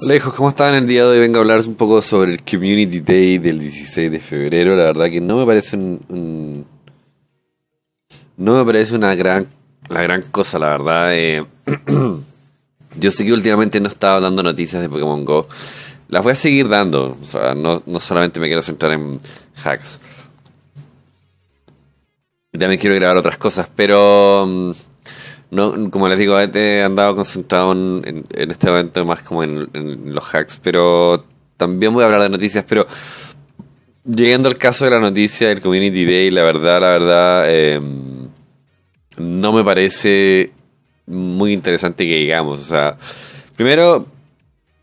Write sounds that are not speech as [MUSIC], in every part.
Lejos, ¿cómo están? El día de hoy vengo a hablarles un poco sobre el Community Day del 16 de febrero. La verdad que no me parece un, no me parece una gran la gran cosa, la verdad. Eh, [CLEARS THROAT] yo sé que últimamente no estaba dando noticias de Pokémon Go. Las voy a seguir dando. O sea, no, no solamente me quiero centrar en hacks. También quiero grabar otras cosas, pero mm, no como les digo, he andado concentrado en, este momento más como en, los hacks, pero también voy a hablar de noticias, pero llegando al caso de la noticia del Community Day, la verdad, la verdad, em, no me parece muy interesante que digamos, o sea, primero...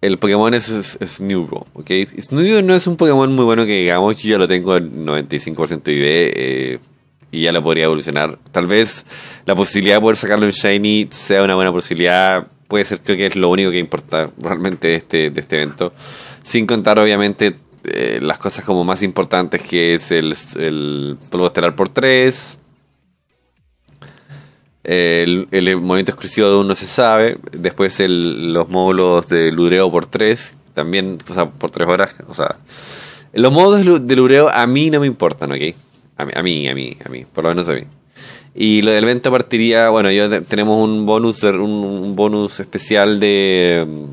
El Pokémon es, es, ¿ok? no es un Pokémon muy bueno que digamos, yo ya lo tengo en 95% de ID, eh, y ya lo podría evolucionar. Tal vez la posibilidad de poder sacarlo en Shiny sea una buena posibilidad. Puede ser, creo que es lo único que importa realmente de este, de este evento. Sin contar, obviamente, eh, las cosas como más importantes que es el, el polvo estelar por 3. El, el, movimiento exclusivo de uno se sabe. Después el, los módulos de Lureo por 3. También, o sea, por 3 horas. O sea, los módulos de Lureo a mí no me importan, ¿ok? A mí, a mí, a mí, por lo menos a mí. Y lo del evento partiría, bueno, yo tenemos un bonus, un, bonus especial de mm,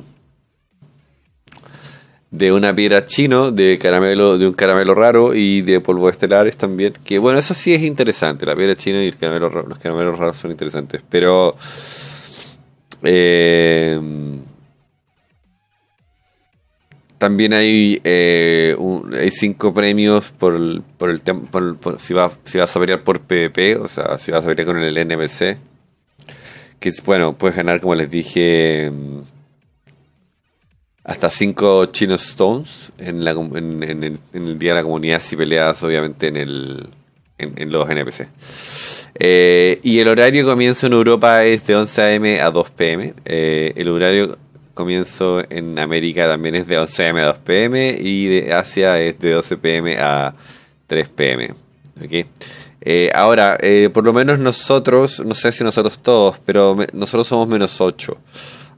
de una piedra chino, de caramelo, de un caramelo raro y de polvo estelares también. Que bueno, eso sí es interesante. La piedra china y el caramelo, los caramelos raros son interesantes, pero eh, también eh, hay, cinco premios por, el, por el si, vas, si a pelear por PvP, o sea, si vas a pelear con el NPC. Que es, bueno, puedes ganar, como les dije, mm, hasta cinco Chino stones en, el, Día de la Comunidad si peleas, obviamente, en, el, en, los NPC. Eh, y el horario comienzo en Europa es de 11 a.m. a 2 p.m. Eh, el horario comienzo en América también es de 11 m a 2 p.m. y de Asia es de 12 p.m. a 3 p.m. Eh, ahora, eh, por lo menos nosotros, no sé si nosotros todos, pero nosotros somos menos 8.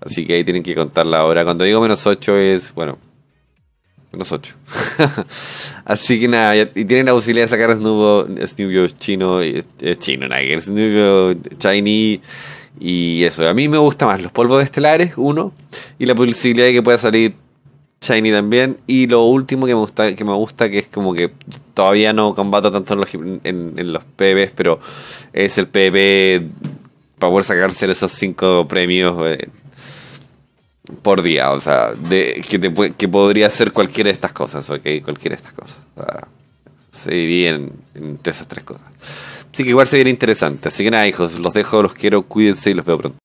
Así que ahí tienen que contar la hora. Cuando digo menos 8 es, bueno, menos 8. [LAUGHS] Así que nada, y tienen la posibilidad de sacar Snoop Snubio chino, es chino, Snubio chinese. Y eso, a mí me gusta más los polvos de estelares, uno y la posibilidad de que pueda salir Shiny también. Y lo último que me gusta, que me gusta, que es como que todavía no combato tanto en los, en, los PBs, pero es el PB para poder sacarse esos cinco premios eh, por día. O sea, de, que, te, que podría ser cualquiera de estas cosas, ok, cualquiera de estas cosas. O sea, se dividen entre esas tres cosas. Así que igual se viene interesante. Así que nada, hijos, los dejo, los quiero, cuídense y los veo pronto.